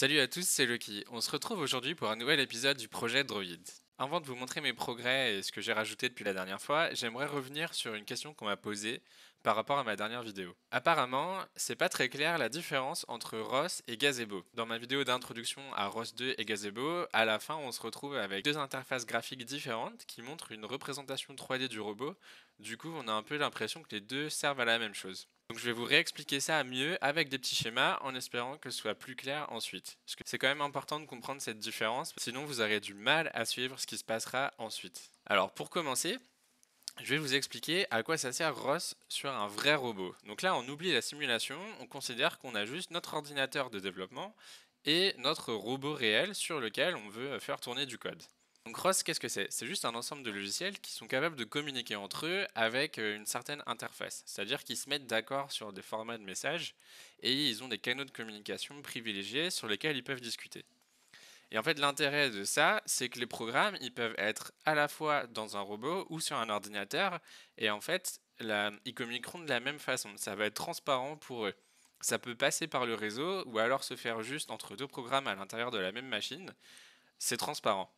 Salut à tous, c'est Loki. On se retrouve aujourd'hui pour un nouvel épisode du projet Droid. Avant de vous montrer mes progrès et ce que j'ai rajouté depuis la dernière fois, j'aimerais revenir sur une question qu'on m'a posée par rapport à ma dernière vidéo. Apparemment, c'est pas très clair la différence entre Ross et Gazebo. Dans ma vidéo d'introduction à Ross 2 et Gazebo, à la fin on se retrouve avec deux interfaces graphiques différentes qui montrent une représentation 3D du robot. Du coup, on a un peu l'impression que les deux servent à la même chose. Donc je vais vous réexpliquer ça mieux avec des petits schémas en espérant que ce soit plus clair ensuite. Parce que c'est quand même important de comprendre cette différence, sinon vous aurez du mal à suivre ce qui se passera ensuite. Alors pour commencer, je vais vous expliquer à quoi ça sert ROS sur un vrai robot. Donc là, on oublie la simulation, on considère qu'on a juste notre ordinateur de développement et notre robot réel sur lequel on veut euh, faire tourner du code. Donc ROS, qu'est-ce que c'est C'est juste un ensemble de logiciels qui sont capables de communiquer entre eux avec euh, une certaine interface. C'est-à-dire qu'ils se mettent d'accord sur des formats de messages et ils ont des canaux de communication privilégiés sur lesquels ils peuvent discuter. Et en fait, l'intérêt de ça, c'est que les programmes, ils peuvent être à la fois dans un robot ou sur un ordinateur, et en fait, ils communiqueront de la même façon. Ça va être transparent pour eux. Ça peut passer par le réseau ou alors se faire juste entre deux programmes à l'intérieur de la même machine. C'est transparent.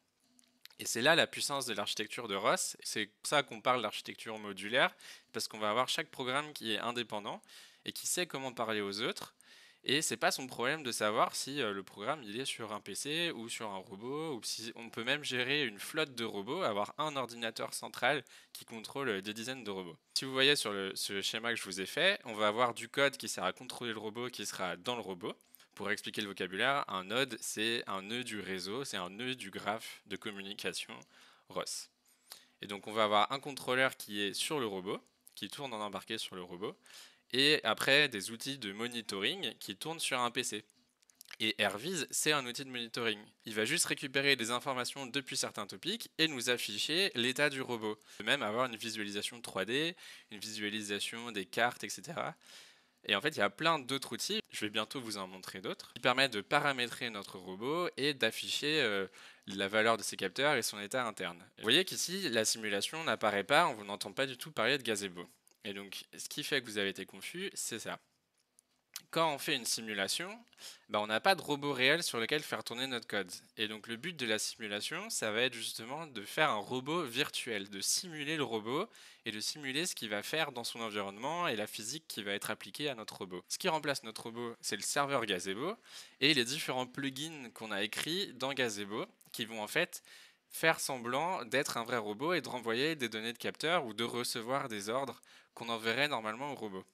Et c'est là la puissance de l'architecture de ROS. C'est ça qu'on parle d'architecture modulaire, parce qu'on va avoir chaque programme qui est indépendant et qui sait comment parler aux autres. Et c'est pas son problème de savoir si euh, le programme il est sur un PC ou sur un robot, ou si on peut même gérer une flotte de robots, avoir un ordinateur central qui contrôle euh, des dizaines de robots. Si vous voyez sur ce schéma que je vous ai fait, on va avoir du code qui sert à contrôler le robot qui sera dans le robot. Pour expliquer le vocabulaire, un node, c'est un nœud du réseau, c'est un nœud du graphe de communication ROS. Et donc on va avoir un contrôleur qui est sur le robot, qui tourne en embarqué sur le robot, et après des outils de monitoring qui tournent sur un PC. Et AirVis, c'est un outil de monitoring. Il va juste récupérer des informations depuis certains topics et nous afficher l'état du robot. peut même avoir une visualisation 3D, une visualisation des cartes, etc. Et en fait, il y a plein d'autres outils, je vais bientôt vous en montrer d'autres, qui permettent de paramétrer notre robot et d'afficher euh, la valeur de ses capteurs et son état interne. Vous voyez qu'ici, la simulation n'apparaît pas, on n'entend pas du tout parler de gazebo. Et donc, ce qui fait que vous avez été confus, c'est ça. Quand on fait une simulation, bah, on n'a pas de robot réel sur lequel faire tourner notre code. Et donc le but de la simulation, ça va être justement de faire un robot virtuel, de simuler le robot et de simuler ce qu'il va faire dans son environnement et la physique qui va être appliquée à notre robot. Ce qui remplace notre robot, c'est le serveur Gazebo et les différents plugins qu'on a écrits dans Gazebo qui vont en fait faire semblant d'être un vrai robot et de renvoyer des données de capteurs ou de recevoir des ordres qu'on enverrait normalement au robot.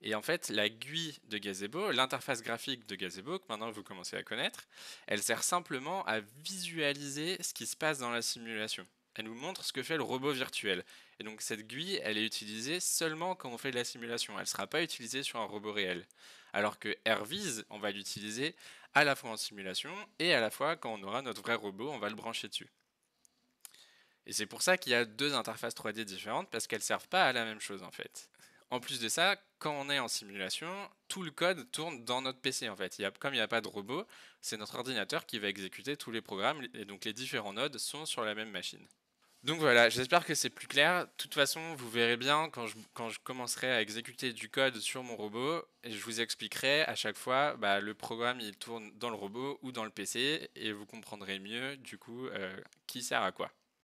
Et en fait, la GUI de Gazebo, l'interface graphique de Gazebo, que maintenant vous commencez à connaître, elle sert simplement à visualiser ce qui se passe dans la simulation elle nous montre ce que fait le robot virtuel. Et donc cette GUI, elle est utilisée seulement quand on fait de la simulation, elle ne sera pas utilisée sur un robot réel. Alors que AirViz, on va l'utiliser à la fois en simulation et à la fois quand on aura notre vrai robot, on va le brancher dessus. Et c'est pour ça qu'il y a deux interfaces 3D différentes, parce qu'elles ne servent pas à la même chose en fait. En plus de ça, quand on est en simulation, tout le code tourne dans notre PC en fait. comme il n'y a pas de robot, c'est notre ordinateur qui va exécuter tous les programmes et donc les différents nodes sont sur la même machine. Donc voilà, j'espère que c'est plus clair. De toute façon, vous verrez bien quand je, quand je commencerai à exécuter du code sur mon robot, et je vous expliquerai à chaque fois, bah, le programme il tourne dans le robot ou dans le PC, et vous comprendrez mieux du coup euh, qui sert à quoi.